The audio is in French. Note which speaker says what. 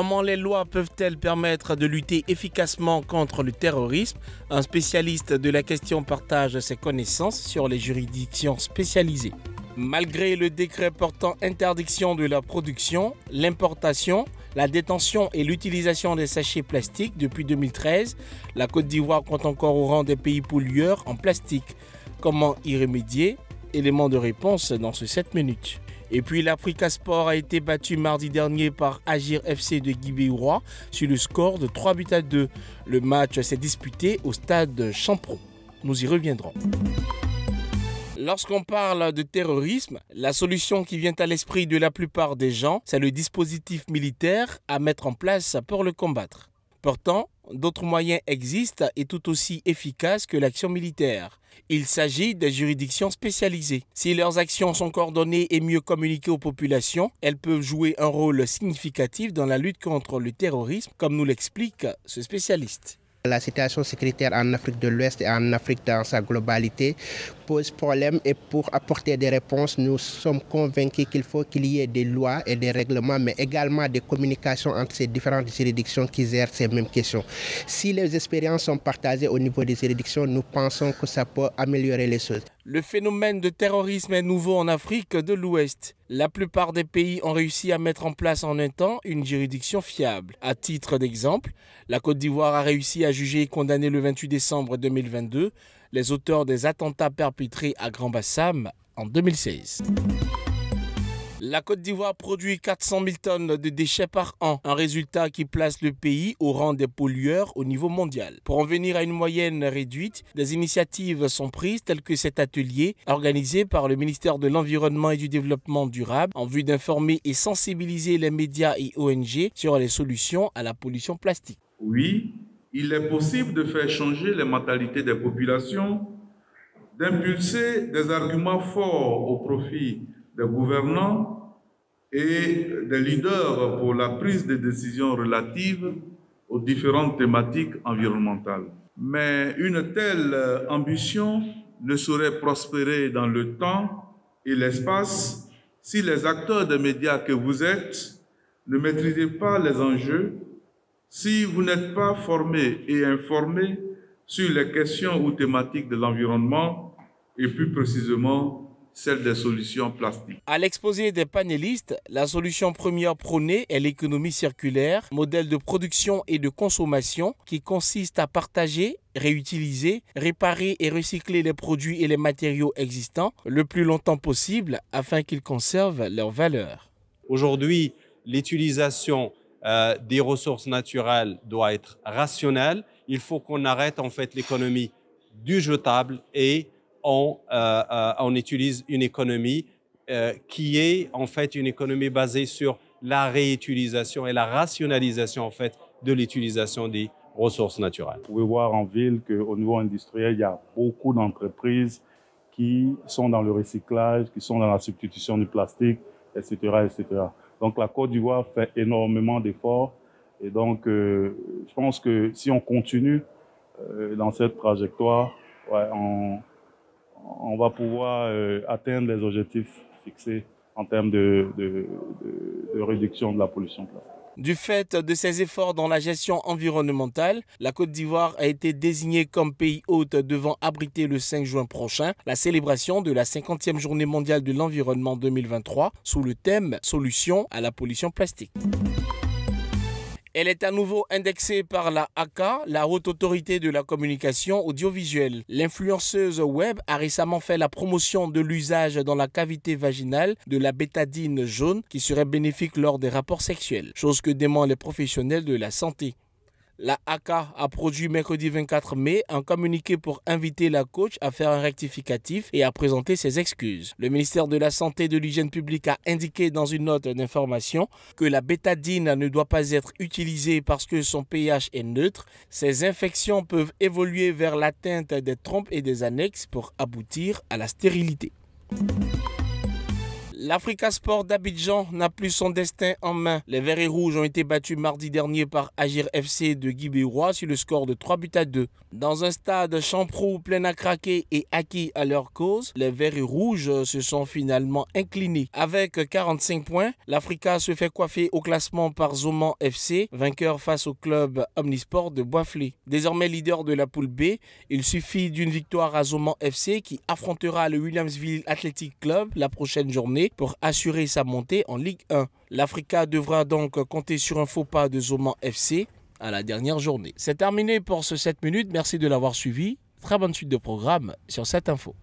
Speaker 1: Comment les lois peuvent-elles permettre de lutter efficacement contre le terrorisme Un spécialiste de la question partage ses connaissances sur les juridictions spécialisées. Malgré le décret portant interdiction de la production, l'importation, la détention et l'utilisation des sachets plastiques depuis 2013, la Côte d'Ivoire compte encore au rang des pays pollueurs en plastique. Comment y remédier Élément de réponse dans ce 7 minutes. Et puis l'Africa Sport a été battu mardi dernier par Agir FC de Béourois sur le score de 3 buts à 2. Le match s'est disputé au stade Champron. Nous y reviendrons. Lorsqu'on parle de terrorisme, la solution qui vient à l'esprit de la plupart des gens, c'est le dispositif militaire à mettre en place pour le combattre. Pourtant, d'autres moyens existent et tout aussi efficaces que l'action militaire. Il s'agit des juridictions spécialisées. Si leurs actions sont coordonnées et mieux communiquées aux populations, elles peuvent jouer un rôle significatif dans la lutte contre le terrorisme, comme nous l'explique ce spécialiste. La situation sécuritaire en Afrique de l'Ouest et en Afrique dans sa globalité pose problème et pour apporter des réponses, nous sommes convaincus qu'il faut qu'il y ait des lois et des règlements, mais également des communications entre ces différentes juridictions qui gèrent ces mêmes questions. Si les expériences sont partagées au niveau des juridictions, nous pensons que ça peut améliorer les choses. Le phénomène de terrorisme est nouveau en Afrique de l'Ouest. La plupart des pays ont réussi à mettre en place en un temps une juridiction fiable. À titre d'exemple, la Côte d'Ivoire a réussi à juger et condamner le 28 décembre 2022 les auteurs des attentats perpétrés à Grand Bassam en 2016. La Côte d'Ivoire produit 400 000 tonnes de déchets par an, un résultat qui place le pays au rang des pollueurs au niveau mondial. Pour en venir à une moyenne réduite, des initiatives sont prises telles que cet atelier organisé par le ministère de l'Environnement et du Développement durable en vue d'informer et sensibiliser les médias et ONG sur les solutions à la pollution plastique.
Speaker 2: Oui, il est possible de faire changer les mentalités des populations, d'impulser des arguments forts au profit des gouvernants et des leaders pour la prise de décisions relatives aux différentes thématiques environnementales. Mais une telle ambition ne saurait prospérer dans le temps et l'espace si les acteurs des médias que vous êtes ne maîtrisez pas les enjeux si vous n'êtes pas formé et informé sur les questions ou thématiques de l'environnement, et plus précisément celle des solutions plastiques.
Speaker 1: À l'exposé des panélistes, la solution première prônée est l'économie circulaire, modèle de production et de consommation qui consiste à partager, réutiliser, réparer et recycler les produits et les matériaux existants le plus longtemps possible afin qu'ils conservent leur valeur. Aujourd'hui, l'utilisation
Speaker 2: euh, des ressources
Speaker 1: naturelles doit
Speaker 2: être rationnelle. Il faut qu'on arrête en fait l'économie du jetable et on, euh, euh, utilise une économie qui est en fait une économie basée sur la réutilisation et la rationalisation en fait de l'utilisation des ressources naturelles. Vous pouvez voir en ville qu'au niveau industriel, il y a beaucoup d'entreprises qui sont dans le recyclage, qui sont dans la substitution du plastique, etc., etc. Donc la Côte d'Ivoire fait énormément d'efforts. Et donc, euh, je pense que si on continue euh, dans cette trajectoire, on, va pouvoir euh, atteindre les objectifs fixés en termes de, de, de réduction de la pollution plastique.
Speaker 1: Du fait de ses efforts dans la gestion environnementale, la Côte d'Ivoire a été désignée comme pays hôte devant abriter le 5 juin prochain la célébration de la 50e journée mondiale de l'environnement 2023 sous le thème Solution à la pollution plastique. Elle est à nouveau indexée par la ACA, la haute autorité de la communication audiovisuelle. L'influenceuse web a récemment fait la promotion de l'usage dans la cavité vaginale de la bétadine jaune qui serait bénéfique lors des rapports sexuels, chose que dément les professionnels de la santé. La AK a produit mercredi 24 mai un communiqué pour inviter la coach à faire un rectificatif et à présenter ses excuses. Le ministère de la Santé et de l'Hygiène publique a indiqué dans une note d'information que la bétadine ne doit pas être utilisée parce que son pH est neutre. Ces infections peuvent évoluer vers l'atteinte des trompes et des annexes pour aboutir à la stérilité. L'Africa Sport d'Abidjan n'a plus son destin en main. Les Verts et Rouges ont été battus mardi dernier par Agir FC de Guibérois sur le score de 3 buts à 2. Dans un stade champrou plein à craquer et acquis à leur cause, les Verts et Rouges se sont finalement inclinés. Avec 45 points, l'Africa se fait coiffer au classement par Zoman FC, vainqueur face au club Omnisport de Boisflé. Désormais leader de la poule B, il suffit d'une victoire à Zoman FC qui affrontera le Williamsville Athletic Club la prochaine journée pour assurer sa montée en Ligue 1. L'Africa devra donc compter sur un faux pas de Zoman FC à la dernière journée. C'est terminé pour ce 7 minutes. Merci de l'avoir suivi. Très bonne suite de programme sur cette info.